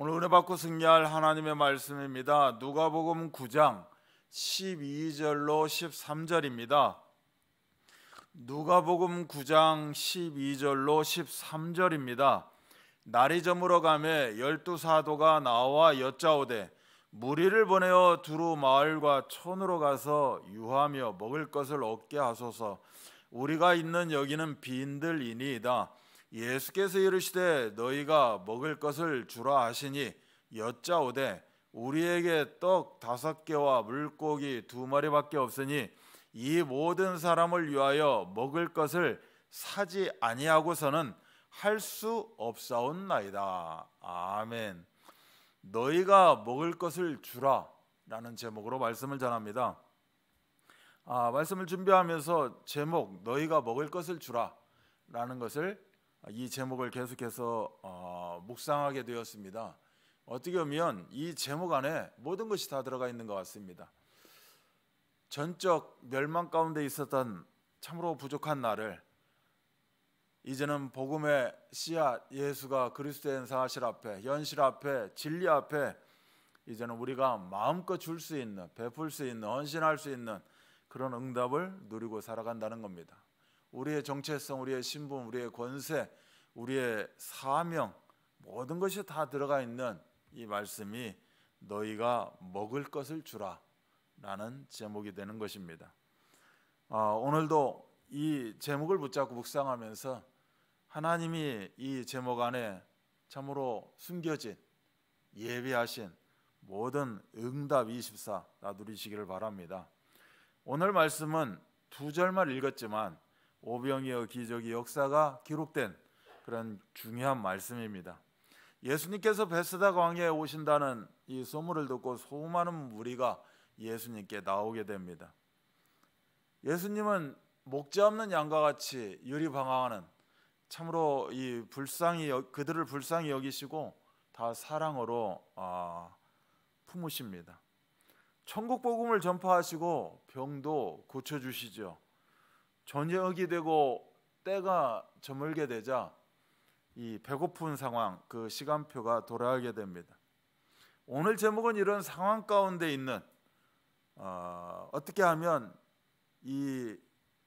오늘 은혜 받고 승리할 하나님의 말씀입니다. 누가복음 9장 12절로 13절입니다. 누가복음 9장 12절로 13절입니다. 날이 저물어 가매 열두 사도가 나와 여짜오되 무리를 보내어 두루 마을과 촌으로 가서 유하며 먹을 것을 얻게 하소서. 우리가 있는 여기는 빈들이니이다. 예수께서 이르시되 너희가 먹을 것을 주라 하시니 여짜오되 우리에게 떡 다섯 개와 물고기 두 마리밖에 없으니 이 모든 사람을 위하여 먹을 것을 사지 아니하고서는 할 수없사옵나이다 아멘. 너희가 먹을 것을 주라라는 제목으로 말씀을 전합니다. 아, 말씀을 준비하면서 제목 너희가 먹을 것을 주라라는 것을 이 제목을 계속해서 어, 묵상하게 되었습니다. 어떻게 보면 이 제목 안에 모든 것이 다 들어가 있는 것 같습니다. 전적 멸망 가운데 있었던 참으로 부족한 나를 이제는 복음의 씨앗 예수가 그리스도의 사실 앞에 현실 앞에 진리 앞에 이제는 우리가 마음껏 줄 수 있는 베풀 수 있는 헌신할 수 있는 그런 응답을 누리고 살아간다는 겁니다. 우리의 정체성, 우리의 신분, 우리의 권세, 우리의 사명 모든 것이 다 들어가 있는 이 말씀이 너희가 먹을 것을 주라라는 제목이 되는 것입니다. 아, 오늘도 이 제목을 붙잡고 묵상하면서 하나님이 이 제목 안에 참으로 숨겨진 예비하신 모든 응답 24 나누리시기를 바랍니다. 오늘 말씀은 두 절만 읽었지만 오병이어 기적의 역사가 기록된 그런 중요한 말씀입니다. 예수님께서 베스다 광야에 오신다는 이 소문을 듣고 수많은 무리가 예수님께 나오게 됩니다. 예수님은 목자 없는 양과 같이 유리방황하는 참으로 이 불쌍히 그들을 불쌍히 여기시고 다 사랑으로 아, 품으십니다. 천국 복음을 전파하시고 병도 고쳐 주시죠. 저녁이 되고 때가 저물게 되자 이 배고픈 상황 그 시간표가 돌아가게 됩니다. 오늘 제목은 이런 상황 가운데 있는 어, 어떻게 하면 이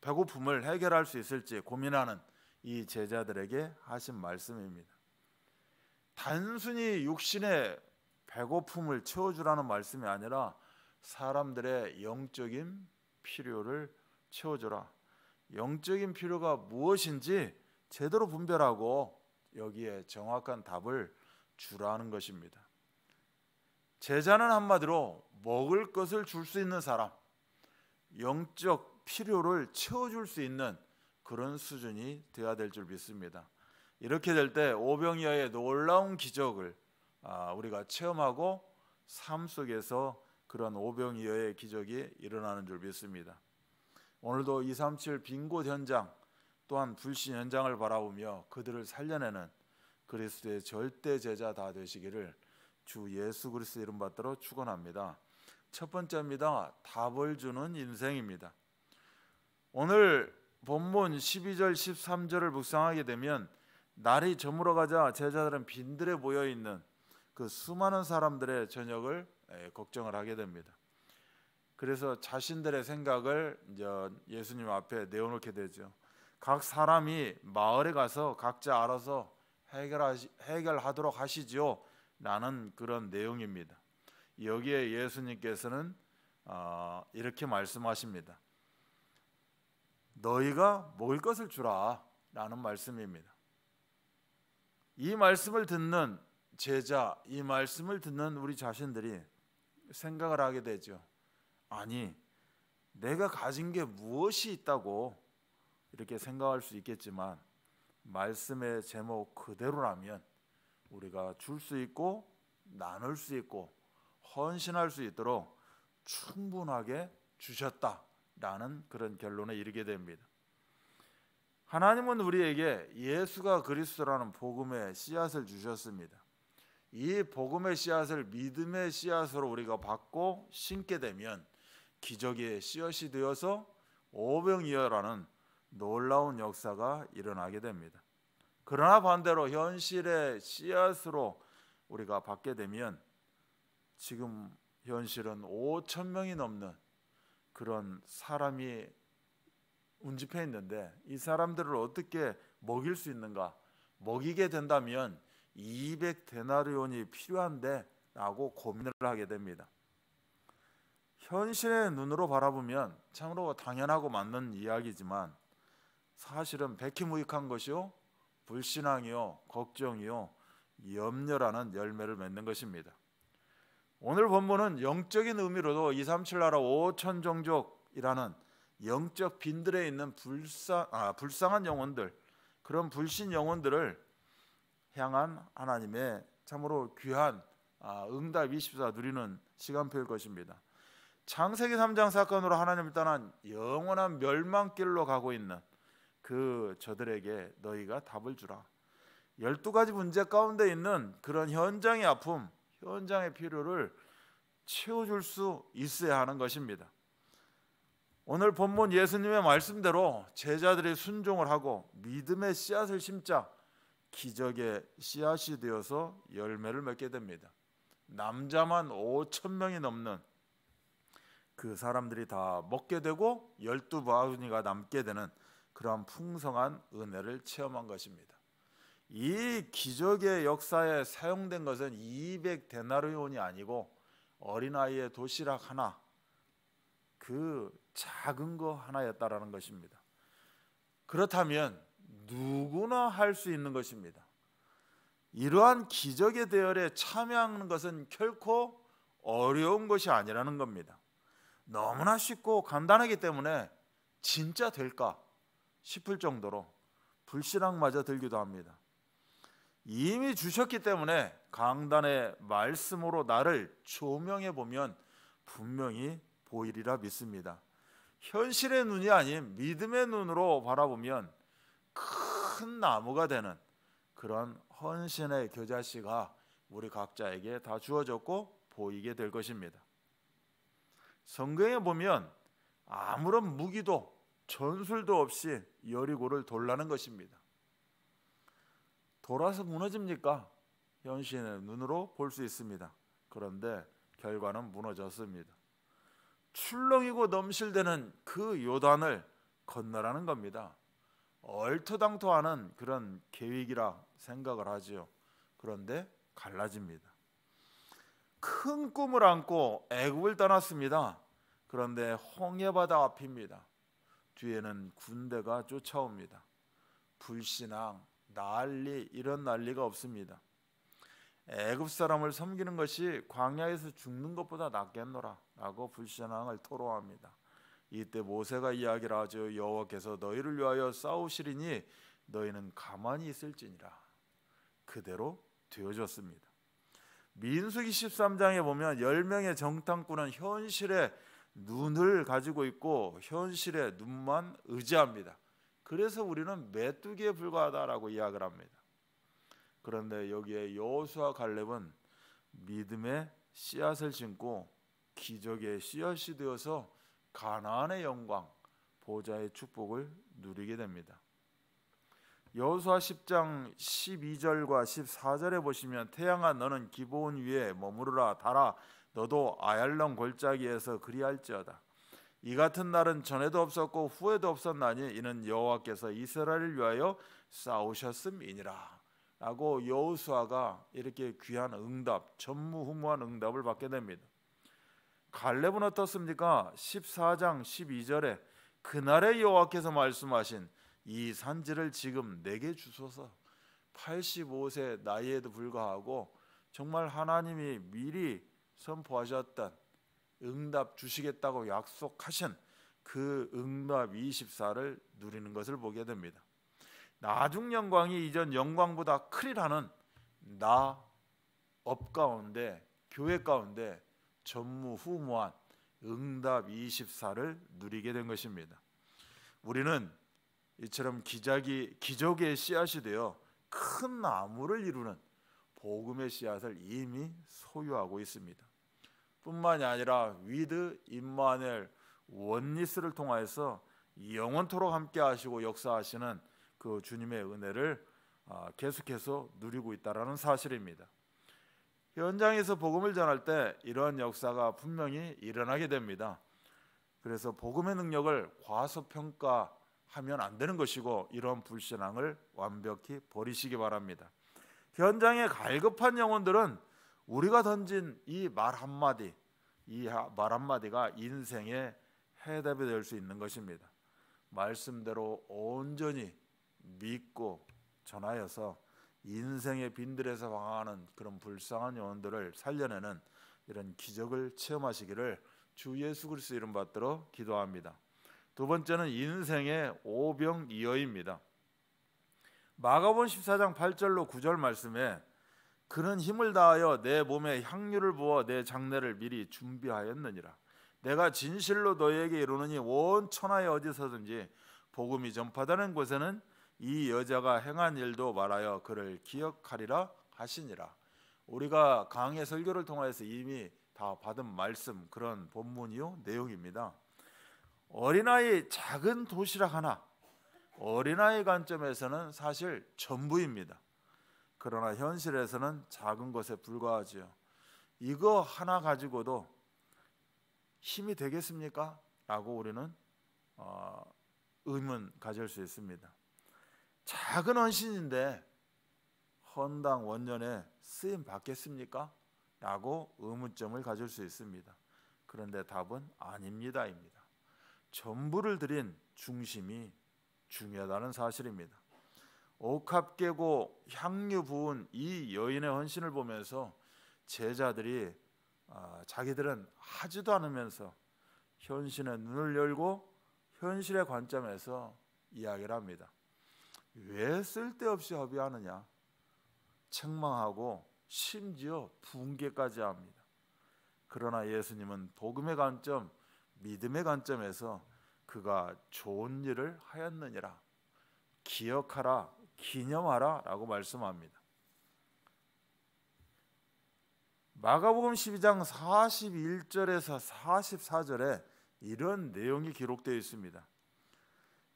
배고픔을 해결할 수 있을지 고민하는 이 제자들에게 하신 말씀입니다. 단순히 육신의 배고픔을 채워주라는 말씀이 아니라 사람들의 영적인 필요를 채워주라. 영적인 필요가 무엇인지 제대로 분별하고 여기에 정확한 답을 주라는 것입니다. 제자는 한마디로 먹을 것을 줄 수 있는 사람, 영적 필요를 채워줄 수 있는 그런 수준이 되어야 될 줄 믿습니다. 이렇게 될 때 오병이어의 놀라운 기적을 아, 우리가 체험하고 삶 속에서 그런 오병이어의 기적이 일어나는 줄 믿습니다. 오늘도 237빈고 현장 또한 불신 현장을 바라보며 그들을 살려내는 그리스도의 절대 제자 다 되시기를 주 예수 그리스도 이름 받들어 축원합니다. 첫 번째입니다. 답을 주는 인생입니다. 오늘 본문 12절 13절을 묵상하게 되면 날이 저물어 가자 제자들은 빈들에 모여 있는 그 수많은 사람들의 저녁을 걱정을 하게 됩니다. 그래서 자신들의 생각을 이제 예수님 앞에 내어놓게 되죠. 각 사람이 마을에 가서 각자 알아서 해결하시, 해결하도록 하시지요. 라는 그런 내용입니다. 여기에 예수님께서는 어, 이렇게 말씀하십니다. 너희가 먹을 것을 주라 라는 말씀입니다. 이 말씀을 듣는 제자, 이 말씀을 듣는 우리 자신들이 생각을 하게 되죠. 아니, 내가 가진 게 무엇이 있다고 이렇게 생각할 수 있겠지만 말씀의 제목 그대로라면 우리가 줄 수 있고 나눌 수 있고 헌신할 수 있도록 충분하게 주셨다라는 그런 결론에 이르게 됩니다. 하나님은 우리에게 예수가 그리스도라는 복음의 씨앗을 주셨습니다. 이 복음의 씨앗을 믿음의 씨앗으로 우리가 받고 심게 되면 기적의 씨앗이 되어서 오병이어라는 놀라운 역사가 일어나게 됩니다. 그러나 반대로 현실의 씨앗으로 우리가 받게 되면 지금 현실은 5천 명이 넘는 그런 사람이 운집해 있는데 이 사람들을 어떻게 먹일 수 있는가? 먹이게 된다면 200 데나리온이 필요한데라고 고민을 하게 됩니다. 현실의 눈으로 바라보면 참으로 당연하고 맞는 이야기지만 사실은 백희무익한 것이요 불신앙이요 걱정이요 염려라는 열매를 맺는 것입니다. 오늘 본문은 영적인 의미로도 237 나라 5천 종족이라는 영적 빈들에 있는 불쌍, 아, 불쌍한 영혼들 그런 불신 영혼들을 향한 하나님의 참으로 귀한 아, 응답 24 누리는 시간표일 것입니다. 창세기 3장 사건으로 하나님을 떠난 영원한 멸망길로 가고 있는 그 저들에게 너희가 답을 주라. 열두 가지 문제 가운데 있는 그런 현장의 아픔, 현장의 필요를 채워줄 수 있어야 하는 것입니다. 오늘 본문 예수님의 말씀대로 제자들이 순종을 하고 믿음의 씨앗을 심자 기적의 씨앗이 되어서 열매를 맺게 됩니다. 남자만 5천 명이 넘는 그 사람들이 다 먹게 되고 열두 바구니가 남게 되는 그러한 풍성한 은혜를 체험한 것입니다. 이 기적의 역사에 사용된 것은 200 데나리온이 아니고 어린아이의 도시락 하나 그 작은 거 하나였다라는 것입니다. 그렇다면 누구나 할 수 있는 것입니다. 이러한 기적의 대열에 참여하는 것은 결코 어려운 것이 아니라는 겁니다. 너무나 쉽고 간단하기 때문에 진짜 될까 싶을 정도로 불신앙마저 들기도 합니다. 이미 주셨기 때문에 강단의 말씀으로 나를 조명해 보면 분명히 보이리라 믿습니다. 현실의 눈이 아닌 믿음의 눈으로 바라보면 큰 나무가 되는 그런 헌신의 겨자씨가 우리 각자에게 다 주어졌고 보이게 될 것입니다. 성경에 보면 아무런 무기도 전술도 없이 여리고를 돌라는 것입니다. 돌아서 무너집니까? 현신의 눈으로 볼 수 있습니다. 그런데 결과는 무너졌습니다. 출렁이고 넘실대는 그 요단을 건너라는 겁니다. 얼토당토하는 그런 계획이라 생각을 하지요. 그런데 갈라집니다. 큰 꿈을 안고 애굽을 떠났습니다. 그런데 홍해바다 앞입니다. 뒤에는 군대가 쫓아옵니다. 불신앙, 난리 이런 난리가 없습니다. 애굽 사람을 섬기는 것이 광야에서 죽는 것보다 낫겠노라라고 불신앙을 토로합니다. 이때 모세가 이야기를 하죠. 여호와께서 너희를 위하여 싸우시리니 너희는 가만히 있을지니라. 그대로 되어졌습니다. 민수기 13장에 보면 10명의 정탐꾼은 현실에 눈을 가지고 있고 현실에 눈만 의지합니다. 그래서 우리는 메뚜기에 불과하다라고 이야기를 합니다. 그런데 여기에 여호수아 갈렙은 믿음의 씨앗을 심고 기적의 씨앗이 되어서 가나안의 영광, 보좌의 축복을 누리게 됩니다. 여호수아 10장 12절과 14절에 보시면 태양아 너는 기본 위에 머무르라 달아 너도 아얄론 골짜기에서 그리할지어다 이 같은 날은 전에도 없었고 후에도 없었나니 이는 여호와께서 이스라엘을 위하여 싸우셨음이니라 라고 여호수아가 이렇게 귀한 응답 전무후무한 응답을 받게 됩니다 갈렙은 어떻습니까? 14장 12절에 그날의 여호와께서 말씀하신 이 산지를 지금 내게 주소서 85세 나이에도 불구하고 정말 하나님이 미리 선포하셨던 응답 주시겠다고 약속하신 그 응답 24를 누리는 것을 보게 됩니다. 나중 영광이 이전 영광보다 크리라는 나업 가운데 교회 가운데 전무후무한 응답 24를 누리게 된 것입니다. 우리는 이처럼 기작이 기적의 씨앗이 되어 큰 나무를 이루는 복음의 씨앗을 이미 소유하고 있습니다. 뿐만이 아니라 위드 임마넬 원리스를 통하여서 영원토록 함께 하시고 역사하시는 그 주님의 은혜를 아, 계속해서 누리고 있다라는 사실입니다. 현장에서 복음을 전할 때 이러한 역사가 분명히 일어나게 됩니다. 그래서 복음의 능력을 과소평가 하면 안 되는 것이고 이런 불신앙을 완벽히 버리시기 바랍니다. 현장에 갈급한 영혼들은 우리가 던진 이 말 한마디, 이 말 한마디가 인생의 해답이 될 수 있는 것입니다. 말씀대로 온전히 믿고 전하여서 인생의 빈들에서 방황하는 그런 불쌍한 영혼들을 살려내는 이런 기적을 체험하시기를 주 예수 그리스도 이름 받들어 기도합니다. 두 번째는 인생의 오병이어입니다. 마가본 14장 8절로 9절 말씀에 그는 힘을 다하여 내 몸에 향유를 부어 내 장례를 미리 준비하였느니라. 내가 진실로 너희에게 이르노니 온 천하에 어디서든지 복음이 전파되는 곳에는 이 여자가 행한 일도 말하여 그를 기억하리라 하시니라. 우리가 강의 설교를 통하여서 이미 다 받은 말씀 그런 본문이요 내용입니다. 어린아이 작은 도시락 하나 어린아이 관점에서는 사실 전부입니다. 그러나 현실에서는 작은 것에 불과하지요. 이거 하나 가지고도 힘이 되겠습니까? 라고 우리는 어, 의문 가질 수 있습니다. 작은 헌신인데 헌당 원년에 쓰임 받겠습니까? 라고 의문점을 가질 수 있습니다. 그런데 답은 아닙니다입니다. 전부를 드린 중심이 중요하다는 사실입니다. 옥합 깨고 향유 부은 이 여인의 헌신을 보면서 제자들이 아, 자기들은 하지도 않으면서 현실의 눈을 열고 현실의 관점에서 이야기를 합니다. 왜 쓸데없이 허비하느냐? 책망하고 심지어 붕괴까지 합니다. 그러나 예수님은 복음의 관점, 믿음의 관점에서 그가 좋은 일을 하였느니라 기억하라 기념하라라고 말씀합니다. 마가복음 12장 41절에서 44절에 이런 내용이 기록되어 있습니다.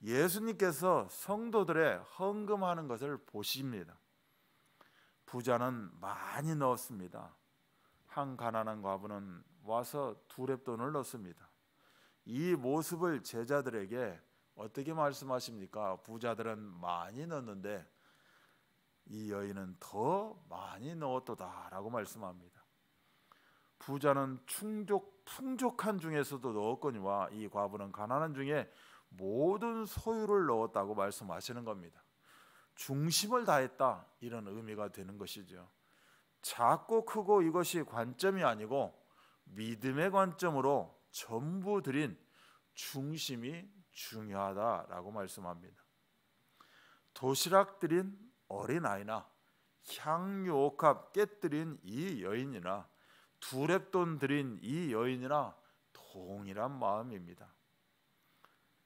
예수님께서 성도들의 헌금하는 것을 보십니다. 부자는 많이 넣었습니다. 한 가난한 과부는 와서 두 랩돈을 넣습니다. 이 모습을 제자들에게 어떻게 말씀하십니까? 부자들은 많이 넣었는데 이 여인은 더 많이 넣었도다라고 말씀합니다. 부자는 충족 풍족한 중에서도 넣었거니와 이 과부는 가난한 중에 모든 소유를 넣었다고 말씀하시는 겁니다. 중심을 다했다 이런 의미가 되는 것이죠. 작고 크고 이것이 관점이 아니고 믿음의 관점으로 전부 드린 중심이 중요하다라고 말씀합니다. 도시락 드린 어린아이나 향유옥합 깨뜨린 이 여인이나 두랩돈 드린 이 여인이나 동일한 마음입니다.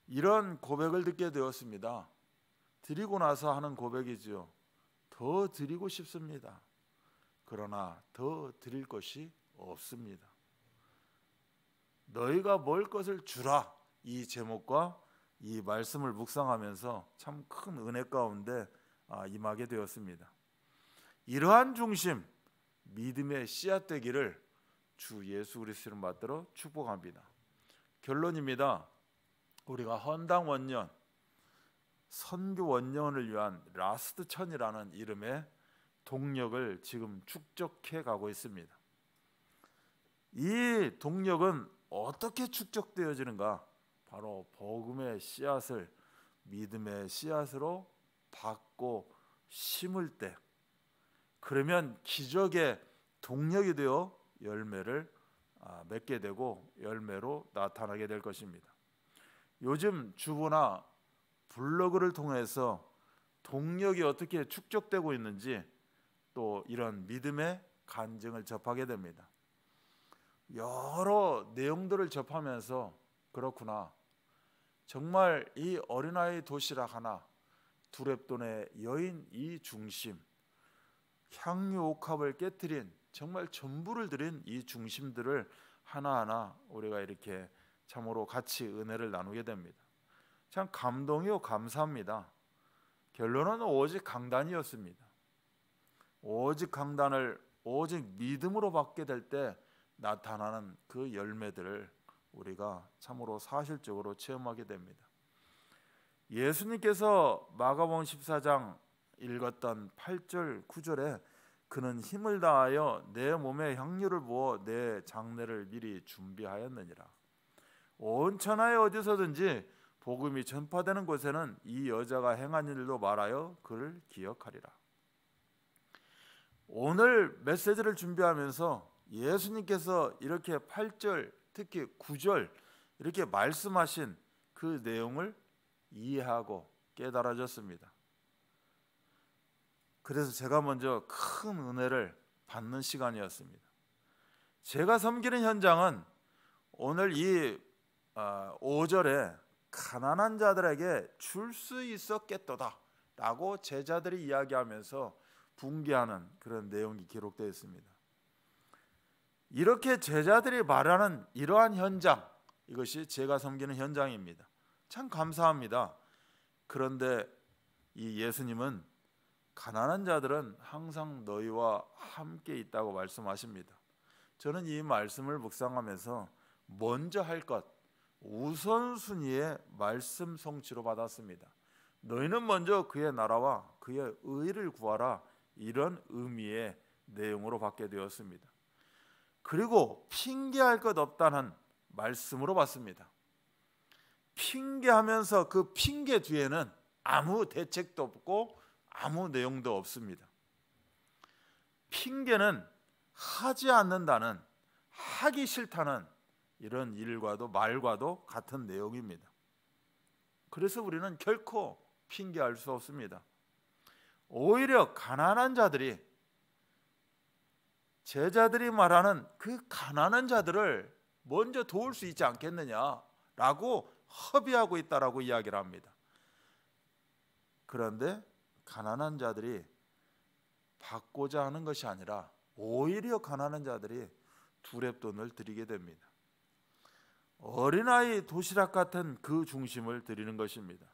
이런 고백을 듣게 되었습니다. 드리고 나서 하는 고백이지요. 더 드리고 싶습니다. 그러나 더 드릴 것이 없습니다. 너희가 뭘 것을 주라 이 제목과 이 말씀을 묵상하면서 참 큰 은혜 가운데 아, 임하게 되었습니다. 이러한 중심 믿음의 씨앗 되기를 주 예수 그리스도를 받들어 축복합니다. 결론입니다. 우리가 헌당 원년 선교 원년을 위한 라스트 천이라는 이름의 동력을 지금 축적해 가고 있습니다. 이 동력은 어떻게 축적되어지는가? 바로 복음의 씨앗을 믿음의 씨앗으로 받고 심을 때 그러면 기적의 동력이 되어 열매를 아, 맺게 되고 열매로 나타나게 될 것입니다. 요즘 주부나 블로그를 통해서 동력이 어떻게 축적되고 있는지 또 이런 믿음의 간증을 접하게 됩니다. 여러 내용들을 접하면서 그렇구나. 정말 이 어린아이 도시락 하나, 두랩돈의 여인 이 중심, 향유 옥합을 깨뜨린 정말 전부를 드린 이 중심들을 하나하나 우리가 이렇게 참으로 같이 은혜를 나누게 됩니다. 참 감동이요 감사합니다. 결론은 오직 강단이었습니다. 오직 강단을 오직 믿음으로 받게 될때 나타나는 그 열매들을 우리가 참으로 사실적으로 체험하게 됩니다. 예수님께서 마가복음 14장 읽었던 8절 9절에 그는 힘을 다하여 내 몸에 향유를 부어 내 장례를 미리 준비하였느니라. 온 천하에 어디서든지 복음이 전파되는 곳에는 이 여자가 행한 일도 말하여 그를 기억하리라. 오늘 메시지를 준비하면서 예수님께서 이렇게 8절 특히 9절 이렇게 말씀하신 그 내용을 이해하고 깨달아졌습니다. 그래서 제가 먼저 큰 은혜를 받는 시간이었습니다. 제가 섬기는 현장은 오늘 이 5절에 아, 가난한 자들에게 줄 수 있었겠도다 라고 제자들이 이야기하면서 분개하는 그런 내용이 기록되어 있습니다. 이렇게 제자들이 말하는 이러한 현장 이것이 제가 섬기는 현장입니다. 참 감사합니다. 그런데 이 예수님은 가난한 자들은 항상 너희와 함께 있다고 말씀하십니다. 저는 이 말씀을 묵상하면서 먼저 할 것, 우선순위의 말씀 성취로 받았습니다. 너희는 먼저 그의 나라와 그의 의를 구하라 이런 의미의 내용으로 받게 되었습니다. 그리고 핑계할 것 없다는 말씀으로 봤습니다. 핑계하면서 그 핑계 뒤에는 아무 대책도 없고 아무 내용도 없습니다. 핑계는 하지 않는다는 하기 싫다는 이런 일과도 말과도 같은 내용입니다. 그래서 우리는 결코 핑계할 수 없습니다. 오히려 가난한 자들이 제자들이 말하는 그 가난한 자들을 먼저 도울 수 있지 않겠느냐라고 허비하고 있다라고 이야기를 합니다. 그런데 가난한 자들이 받고자 하는 것이 아니라 오히려 가난한 자들이 두렵돈을 드리게 됩니다. 어린아이 도시락 같은 그 중심을 드리는 것입니다.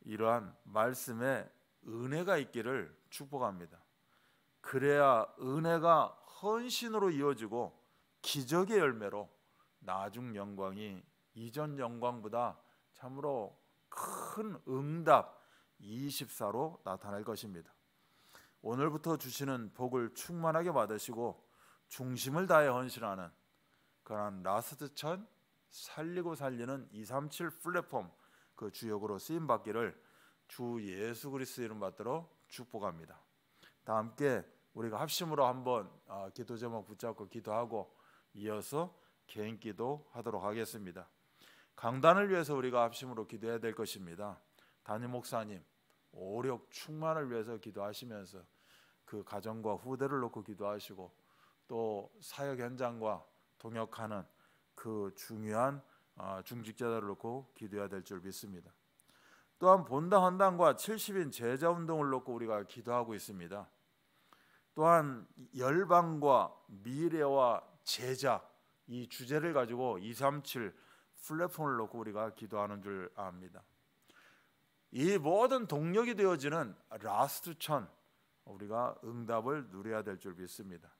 이러한 말씀에 은혜가 있기를 축복합니다. 그래야 은혜가 헌신으로 이어지고 기적의 열매로 나중 영광이 이전 영광보다 참으로 큰 응답 24로 나타날 것입니다. 오늘부터 주시는 복을 충만하게 받으시고 중심을 다해 헌신하는 그러 라스트 천 살리고 살리는 237 플랫폼 그 주역으로 쓰임 받기를 주 예수 그리스도 이름 받들어 축복합니다. 다 함께 우리가 합심으로 한번 아, 기도 제목 붙잡고 기도하고 이어서 개인 기도하도록 하겠습니다. 강단을 위해서 우리가 합심으로 기도해야 될 것입니다. 담임 목사님 오력 충만을 위해서 기도하시면서 그 가정과 후대를 놓고 기도하시고 또 사역 현장과 동역하는 그 중요한 아, 중직자들을 놓고 기도해야 될 줄 믿습니다. 또한 본당 헌당과 70인 제자 운동을 놓고 우리가 기도하고 있습니다. 또한 열방과 미래와 제작 이 주제를 가지고 237 플랫폼을 놓고 우리가 기도하는 줄 압니다. 이 모든 동력이 되어지는 라스트 천 우리가 응답을 누려야 될 줄 믿습니다.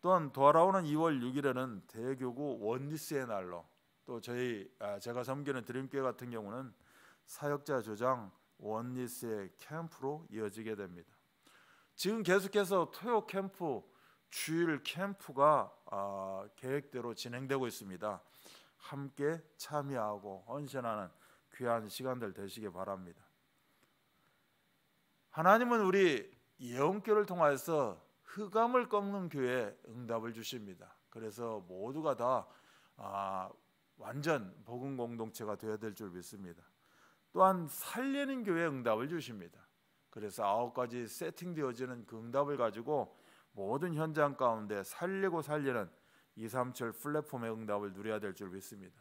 또한 돌아오는 2월 6일에는 대교구 원리스의 날로 또 저희 아, 제가 섬기는 드림교회 같은 경우는 사역자 조장 원리스의 캠프로 이어지게 됩니다. 지금 계속해서 토요 캠프 주일 캠프가 어, 계획대로 진행되고 있습니다. 함께 참여하고 헌신하는 귀한 시간들 되시길 바랍니다. 하나님은 우리 예언교를 통해서 흑암을 꺾는 교회에 응답을 주십니다. 그래서 모두가 다 아, 완전 복음 공동체가 되어야 될 줄 믿습니다. 또한 살리는 교회에 응답을 주십니다. 그래서 아홉 가지 세팅되어지는 그 응답을 가지고 모든 현장 가운데 살리고 살리는 이삼철 플랫폼의 응답을 누려야 될 줄 믿습니다.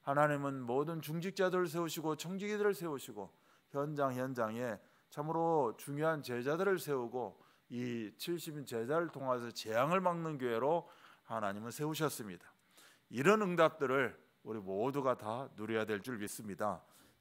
하나님은 모든 중직자들을 세우시고 청지기들을 세우시고 현장 현장에 참으로 중요한 제자들을 세우고 이 70인 제자를 통해서 재앙을 막는 교회로 하나님은 세우셨습니다. 이런 응답들을 우리 모두가 다 누려야 될 줄 믿습니다.